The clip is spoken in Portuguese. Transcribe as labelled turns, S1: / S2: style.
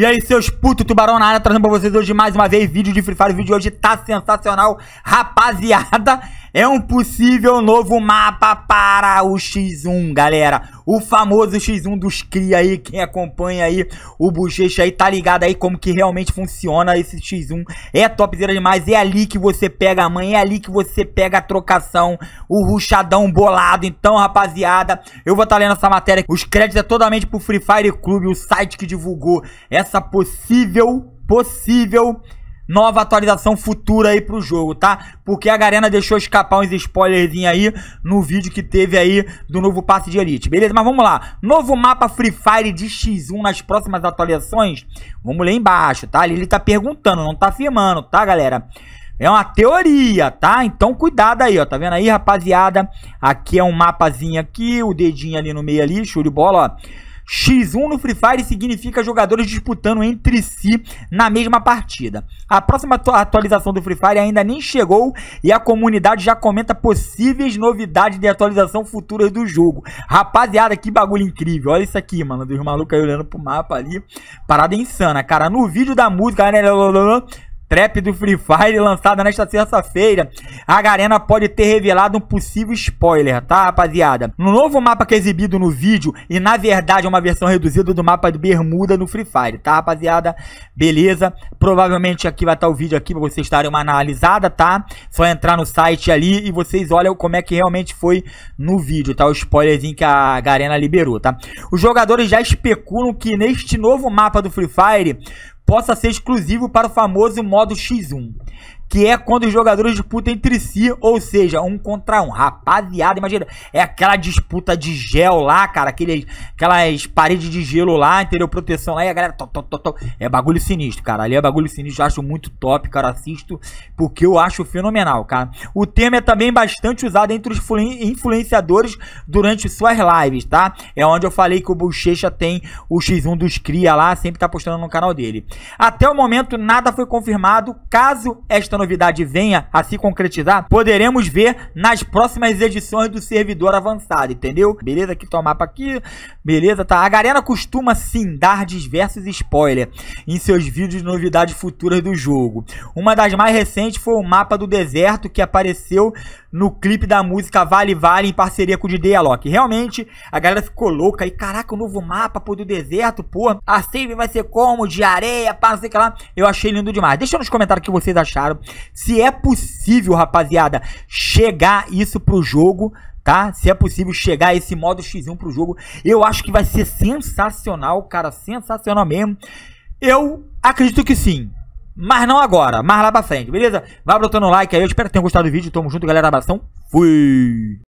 S1: E aí, seus putos, Tubarão na área, trazendo pra vocês hoje mais uma vez vídeo de Free Fire. O vídeo de hoje tá sensacional, rapaziada. É um possível novo mapa para o X1, galera. O famoso X1 dos cria aí, quem acompanha aí o Bochecha aí, tá ligado aí como que realmente funciona esse X1. É topzera demais, é ali que você pega a mãe, é ali que você pega a trocação, o ruchadão bolado. Então, rapaziada, eu vou estar tá lendo essa matéria. Os créditos é totalmente pro Free Fire Clube, o site que divulgou essa essa possível, possível nova atualização futura aí pro jogo, tá? Porque a Garena deixou escapar uns spoilerzinhos aí no vídeo que teve aí do novo passe de Elite. Beleza, mas vamos lá. Novo mapa Free Fire de X1 nas próximas atualizações? Vamos ler embaixo, tá? Ele tá perguntando, não tá afirmando, tá, galera? É uma teoria, tá? Então cuidado aí, ó. Tá vendo aí, rapaziada? Aqui é um mapazinho aqui, o dedinho ali no meio ali, show de bola, ó. X1 no Free Fire significa jogadores disputando entre si na mesma partida. A próxima atualização do Free Fire ainda nem chegou e a comunidade já comenta possíveis novidades de atualização futuras do jogo. Rapaziada, que bagulho incrível. Olha isso aqui, mano, dos malucos aí olhando pro mapa ali. Parada insana, cara. No vídeo da música... Né, trap do Free Fire, lançada nesta sexta feira a Garena pode ter revelado um possível spoiler, tá, rapaziada? No novo mapa que é exibido no vídeo, e na verdade é uma versão reduzida do mapa de Bermuda no Free Fire, tá, rapaziada? Beleza? Provavelmente aqui vai estar o vídeo aqui pra vocês darem uma analisada, tá? Só entrar no site ali e vocês olham como é que realmente foi no vídeo, tá? O spoilerzinho que a Garena liberou, tá? Os jogadores já especulam que neste novo mapa do Free Fire possa ser exclusivo para o famoso modo X1 que é quando os jogadores disputam entre si, ou seja, um contra um. Rapaziada, imagina, é aquela disputa de gel lá, cara, aquele, aquelas paredes de gelo lá, entendeu? Proteção lá, e a galera. É bagulho sinistro, cara. Ali é bagulho sinistro, eu acho muito top, cara. Assisto, porque eu acho fenomenal, cara. O tema é também bastante usado entre os influenciadores durante suas lives, tá? É onde eu falei que o Bochecha tem o X1 dos Cria lá, sempre tá postando no canal dele. Até o momento, nada foi confirmado. Caso esta novidade venha a se concretizar, poderemos ver nas próximas edições do servidor avançado, entendeu? Beleza? Aqui tá o mapa aqui. Beleza, tá? A galera costuma sim dar diversos spoilers em seus vídeos de novidades futuras do jogo. Uma das mais recentes foi o mapa do deserto que apareceu no clipe da música Vale Vale em parceria com o DJ Alok. Realmente, a galera ficou louca e caraca, o novo mapa pô, do deserto, pô, a save vai ser como? De areia, pá, não sei o que lá. Eu achei lindo demais. Deixa nos comentários o que vocês acharam. Se é possível, rapaziada, chegar isso pro jogo, tá? Se é possível chegar esse modo X1 pro jogo, eu acho que vai ser sensacional, cara, sensacional mesmo. Eu acredito que sim. Mas não agora, mas lá pra frente, beleza? Vai botando like aí, eu espero que tenham gostado do vídeo. Tamo junto, galera. Abração. Fui!